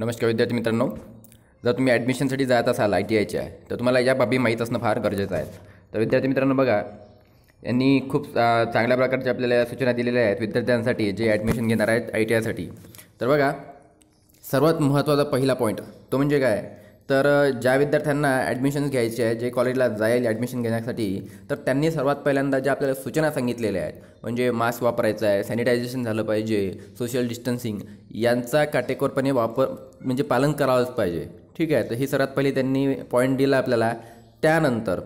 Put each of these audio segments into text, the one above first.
नमस्कार विद्यार्थी मित्रांनो जर तुम्ही ॲडमिशनसाठी जात असाल आय टी आयच्या तर तुम्हाला या बाबी माहीत असणं फार गरजेचं आहे तर विद्यार्थी मित्रांनो बघा यांनी खूप चांगल्या प्रकारच्या आपल्याला सूचना दिलेल्या आहेत विद्यार्थ्यांसाठी जे ॲडमिशन घेणार आहेत आय टी आयसाठी तर बघा सर्वात महत्त्वाचा पहिला पॉईंट तो म्हणजे काय तर ज्या विद्यार्थ्यांना ॲडमिशन्स घ्यायचे आहे जे कॉलेजला जाईल ॲडमिशन घेण्यासाठी तर त्यांनी सर्वात पहिल्यांदा ज्या आपल्याला सूचना सांगितलेल्या आहेत म्हणजे मास्क वापरायचा आहे सॅनिटायझेशन झालं पाहिजे सोशल डिस्टन्सिंग यांचा काटेकोरपणे वापर म्हणजे पालन करावंच पाहिजे ठीक आहे तर ही सर्वात पहिली त्यांनी पॉईंट दिला आपल्याला त्यानंतर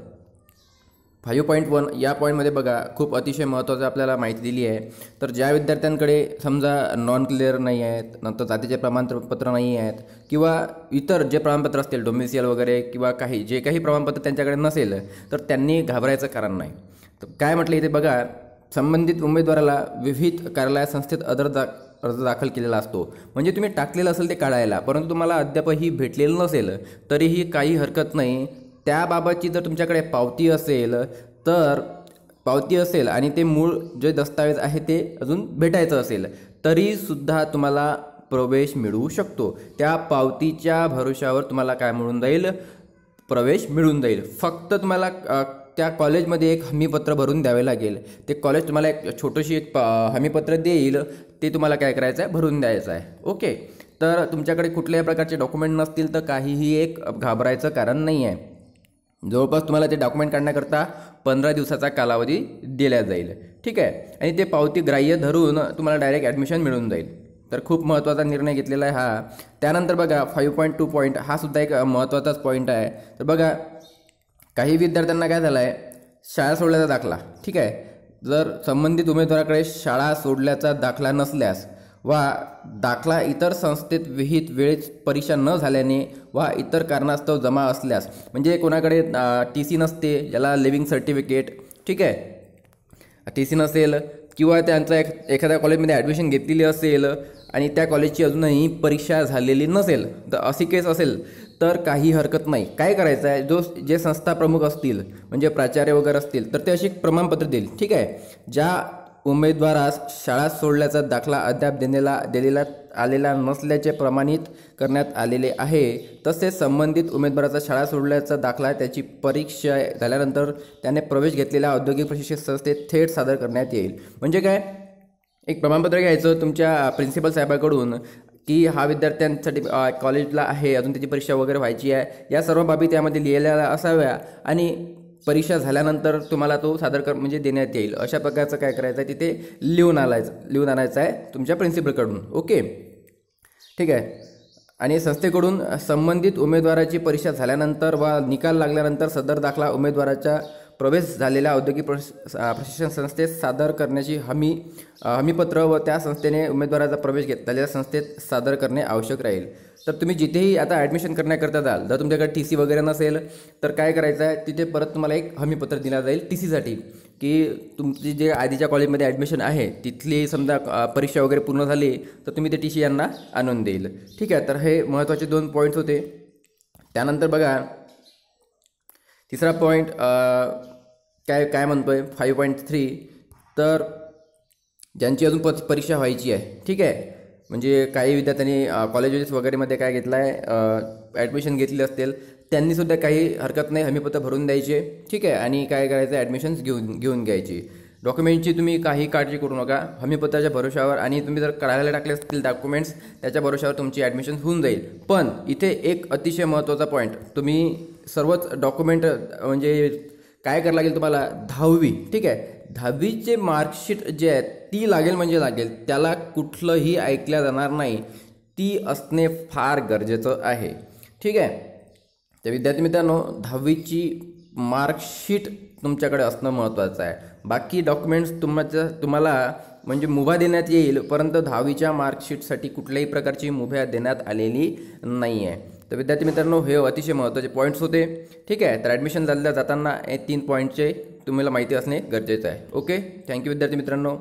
फाईव्ह पॉईंट वन या पॉईंटमध्ये बघा खूप अतिशय महत्त्वाचं आपल्याला माहिती दिली आहे तर ज्या विद्यार्थ्यांकडे समजा नॉन क्लिअर नाही आहेत नंतर जातीचे प्रमाणपत्र नाही आहेत किंवा इतर जे प्रमाणपत्र असतील डोमिसियल वगैरे किंवा काही जे काही प्रमाणपत्र त्यांच्याकडे नसेल तर त्यांनी घाबरायचं कारण नाही तर काय म्हटलं इथे बघा संबंधित उमेदवाराला विविध कार्यालय संस्थेत अदर दा अर्ज दाखल केलेला असतो म्हणजे तुम्ही टाकलेलं असेल ते काढायला परंतु तुम्हाला अद्यापही भेटलेलं नसेल तरीही काही हरकत नाही त्याबाबतची जर तुमच्याकडे पावती असेल तर पावती असेल आणि ते मूळ जे दस्तावेज आहे ते अजून भेटायचं असेल तरीसुद्धा तुम्हाला प्रवेश मिळू शकतो त्या पावतीच्या भरोशावर तुम्हाला काय मिळून जाईल प्रवेश मिळून जाईल फक्त तुम्हाला त्या कॉलेजमध्ये एक हमीपत्र भरून द्यावे लागेल ते कॉलेज तुम्हाला एक छोटीशी एक हमीपत्र देईल ते तुम्हाला काय करायचं आहे भरून द्यायचं आहे ओके तर तुमच्याकडे कुठल्याही प्रकारचे डॉक्युमेंट नसतील तर काहीही एक घाबरायचं कारण नाही आहे जवळपास तुम्हाला ते डॉक्युमेंट काढण्याकरता पंधरा दिवसाचा कालावधी दिला जाईल ठीक आहे आणि ते पावती ग्राह्य धरून तुम्हाला डायरेक्ट ॲडमिशन मिळून जाईल तर खूप महत्त्वाचा निर्णय घेतलेला आहे हा त्यानंतर बघा फाईव्ह पॉईंट टू पॉईंट हा सुद्धा एक महत्त्वाचाच पॉईंट आहे तर बघा काही विद्यार्थ्यांना काय झालं आहे शाळा सोडल्याचा दाखला ठीक आहे जर संबंधित उमेदवाराकडे शाळा सोडल्याचा दाखला नसल्यास वा दाखला इतर संस्थेत विहित वेळेत परीक्षा न झाल्याने वा इतर कारणास्तव जमा असल्यास म्हणजे कोणाकडे टी सी नसते याला लिव्हिंग सर्टिफिकेट ठीक आहे टी सी नसेल किंवा त्यांचा एख एखाद्या कॉलेजमध्ये ॲडमिशन घेतलेली असेल आणि त्या कॉलेजची अजूनही परीक्षा झालेली नसेल तर अशी केस असेल तर काही हरकत नाही काय करायचं आहे जो जे संस्था प्रमुख असतील म्हणजे प्राचार्य वगैरे असतील तर ते अशी प्रमाणपत्र देईल ठीक आहे ज्या उमेदवारास शाळा सोडल्याचा दाखला अद्याप देण्याला दिलेला आलेला नसल्याचे प्रमाणित करण्यात आलेले आहे तसेच संबंधित उमेदवाराचा शाळा सोडल्याचा दाखला त्याची परीक्षा झाल्यानंतर त्याने प्रवेश घेतलेल्या औद्योगिक प्रशिक्षण संस्थेत थेट सादर करण्यात येईल म्हणजे काय एक प्रमाणपत्र घ्यायचं तुमच्या प्रिन्सिपल साहेबाकडून की हा विद्यार्थ्यांसाठी कॉलेजला आहे अजून त्याची परीक्षा वगैरे व्हायची आहे या सर्व बाबी त्यामध्ये लिहिलेल्या असाव्या आणि परीक्षा झाल्यानंतर तुम्हाला तो सादर कर म्हणजे देण्यात येईल अशा प्रकारचं काय करायचं आहे तिथे लिहून आणायचं लिहून आणायचं आहे तुमच्या प्रिन्सिपलकडून ओके ठीक आहे आणि संस्थेकडून संबंधित उमेदवाराची परीक्षा झाल्यानंतर वा निकाल लागल्यानंतर सदर दाखला उमेदवाराच्या प्रवेश झालेल्या औद्योगिक प्रश प्रशिक्षण संस्थेत सादर करण्याची हमी हमीपत्र व त्या संस्थेने उमेदवाराचा प्रवेश घेत संस्थेत सादर करणे आवश्यक राहील तर तुम्ही जिथेही आता ॲडमिशन करण्याकरता जाल जर तुमच्याकडे टी सी वगैरे नसेल तर काय करायचं आहे तिथे परत तुम्हाला एक हमीपत्र दिला जाईल टी सीसाठी की तुमची जे आधीच्या कॉलेजमध्ये ॲडमिशन आहे तिथली समजा परीक्षा वगैरे पूर्ण झाली तर तुम्ही ते टी सी यांना आणून देईल ठीक आहे तर हे महत्त्वाचे दोन पॉईंट्स होते त्यानंतर बघा तिसरा पॉईंट काय काय म्हणतो आहे फाईव्ह पॉईंट थ्री तर ज्यांची अजून प परीक्षा व्हायची आहे ठीक आहे म्हणजे काही विद्यार्थ्यांनी कॉलेजेस वगैरेमध्ये काय घेतलं आहे ॲडमिशन घेतली असतील त्यांनीसुद्धा काही हरकत नाही हमीपत्र भरून द्यायचे ठीक आहे आणि काय करायचं ॲडमिशन्स घेऊन घेऊन घ्यायची डॉक्युमेंटची तुम्ही काही काळजी करू नका हमीपत्राच्या भरोशावर आणि तुम्ही जर करायला टाकले असतील डॉक्युमेंट्स त्याच्या भरोशावर तुमची ॲडमिशन होऊन जाईल पण इथे एक अतिशय महत्त्वाचा पॉईंट तुम्ही सर्वच डॉक्युमेंट म्हणजे काय करावं लागेल तुम्हाला दहावी ठीक आहे दहावीचे मार्कशीट जे आहेत ती लागेल म्हणजे लागेल त्याला कुठलंही ऐकल्या जाणार नाही ती असणे फार गरजेचं आहे ठीक आहे तर विद्यार्थी मित्रांनो दहावीची मार्कशीट तुमच्याकडे असणं महत्त्वाचं आहे बाकी डॉक्युमेंट्स तुमच्या तुम्हाला म्हणजे मुभा देण्यात येईल परंतु दहावीच्या मार्कशीटसाठी कुठल्याही प्रकारची मुभा देण्यात आलेली नाही आहे तर विद्यार्थी मित्रांनो हे अतिशय महत्त्वाचे पॉईंट्स होते ठीक आहे तर ॲडमिशन झालेल्या जाताना हे तीन पॉईंटचे तुम्हाला माहिती असणे गरजेचं आहे ओके थँक्यू विद्यार्थी मित्रांनो